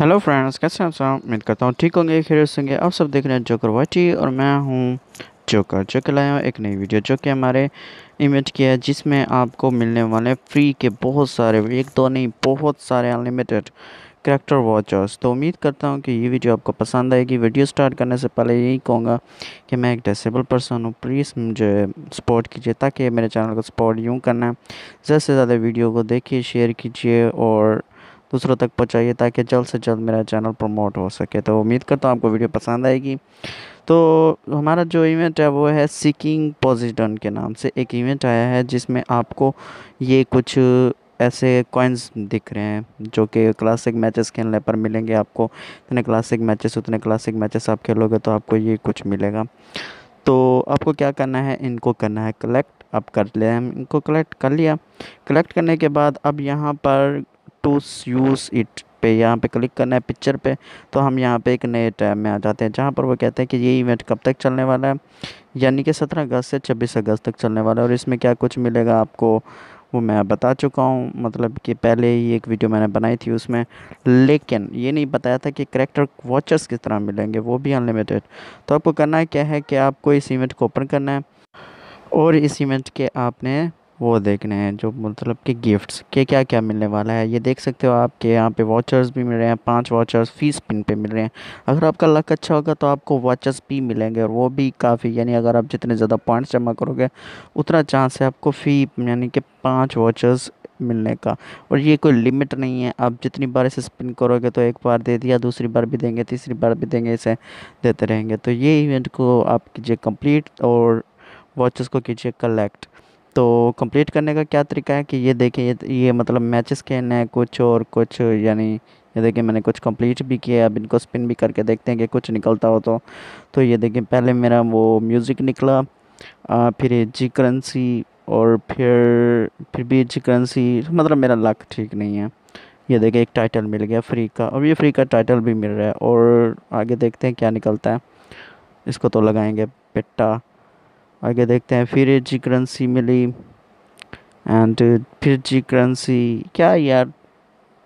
hello friends कैसे आप सब उम्मीद करता हूँ ठीक होंगे खेल होंगे आप सब देख रहे हैं जोकर वाटी और मैं हूँ जोकर जो कि लाया हूँ एक नई वीडियो जो कि हमारे इमेज की है जिसमें आपको मिलने वाले फ्री के बहुत सारे एक दो नहीं बहुत सारे अनलिमिटेड करेक्टर वॉचर्स तो उम्मीद करता हूँ कि ये वीडियो आपको पसंद आएगी वीडियो स्टार्ट करने से पहले यही कहूँगा कि मैं एक डिसेबल पर्सन हूँ प्लीज़ मुझे सपोर्ट कीजिए ताकि मेरे चैनल को सपोर्ट यूँ करना है ज़्यादा से ज़्यादा वीडियो को देखिए शेयर कीजिए और दूसरों तक पहुँचाइए ताकि जल्द से जल्द मेरा चैनल प्रमोट हो सके तो उम्मीद करता हूँ आपको वीडियो पसंद आएगी तो हमारा जो इवेंट है वो है सिकिंग पॉजिडन के नाम से एक इवेंट आया है जिसमें आपको ये कुछ ऐसे कॉइन्स दिख रहे हैं जो कि क्लासिक मैचेस खेलने पर मिलेंगे आपको इतने क्लासिक मैचेस उतने क्लासिक मैचेस आप खेलोगे तो आपको ये कुछ मिलेगा तो आपको क्या करना है इनको करना है कलेक्ट आप कर ले इनको कलेक्ट कर लिया कलेक्ट करने के बाद अब यहाँ पर टू यूज़ इट पे यहाँ पे क्लिक करना है पिक्चर पे तो हम यहाँ पे एक नए टैब में आ जाते हैं जहाँ पर वो कहते हैं कि ये इवेंट कब तक चलने वाला है यानी कि सत्रह अगस्त से छब्बीस अगस्त तक चलने वाला है और इसमें क्या कुछ मिलेगा आपको वो मैं बता चुका हूँ मतलब कि पहले ही एक वीडियो मैंने बनाई थी उसमें लेकिन ये नहीं बताया था कि करेक्टर वॉचर्स किस तरह मिलेंगे वो भी अनलिमिटेड तो आपको करना है क्या है कि आपको इस इवेंट को ओपन करना है और इस इवेंट के आपने वो देखने हैं जो मतलब कि गिफ्ट्स के क्या क्या मिलने वाला है ये देख सकते हो आपके यहाँ पे वॉचर्स भी मिल रहे हैं पांच वॉचर्स फीस पिन पे मिल रहे हैं अगर आपका लक अच्छा होगा तो आपको वॉचर्स भी मिलेंगे और वो भी काफ़ी यानी अगर आप जितने ज़्यादा पॉइंट्स जमा करोगे उतना चांस है आपको फ़ी यानी कि पाँच वॉचर्स मिलने का और ये कोई लिमिट नहीं है आप जितनी बार इसे स्पिन करोगे तो एक बार दे दिया दूसरी बार भी देंगे तीसरी बार भी देंगे इसे देते रहेंगे तो ये इवेंट को आप कीजिए कंप्लीट और वॉचेस को कीजिए कलेक्ट तो कंप्लीट करने का क्या तरीका है कि ये देखें ये ये मतलब मैचेस के हैं कुछ और कुछ यानी ये देखें मैंने कुछ कंप्लीट भी किया अब इनको स्पिन भी करके देखते हैं कि कुछ निकलता हो तो तो ये देखें पहले मेरा वो म्यूज़िक निकला आ, फिर जी करेंसी और फिर फिर भी जी करेंसी मतलब मेरा लक ठीक नहीं है ये देखें एक टाइटल मिल गया फ्री का और ये फ्री का टाइटल भी मिल रहा है और आगे देखते हैं क्या निकलता है इसको तो लगाएँगे पिट्टा आगे देखते हैं फिर जी करेंसी मिली एंड uh, फिर जी करेंसी क्या यार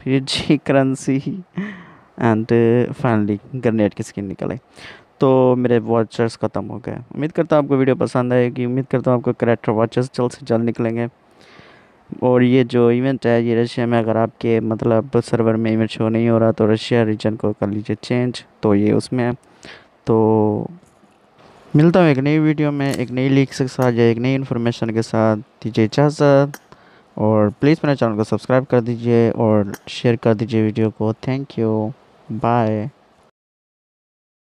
फिर जी करेंसी एंड फाइनली ग्रेनेड की स्किन निकल तो मेरे वॉचर्स ख़त्म हो गए उम्मीद करता हूँ आपको वीडियो पसंद आएगी उम्मीद करता हूँ आपको करेक्टर वॉचर्स जल्द से जल्द निकलेंगे और ये जो इवेंट है ये रशिया में अगर आपके मतलब सर्वर में इवेंट शो नहीं हो रहा तो रशिया रीजन को कर लीजिए चेंज तो ये उसमें है तो मिलता हूँ एक नई वीडियो में एक नई लीक के साथ या एक नई इन्फॉर्मेशन के साथ दीजिए इजाज़त और प्लीज़ मेरे चैनल को सब्सक्राइब कर दीजिए और शेयर कर दीजिए वीडियो को थैंक यू बाय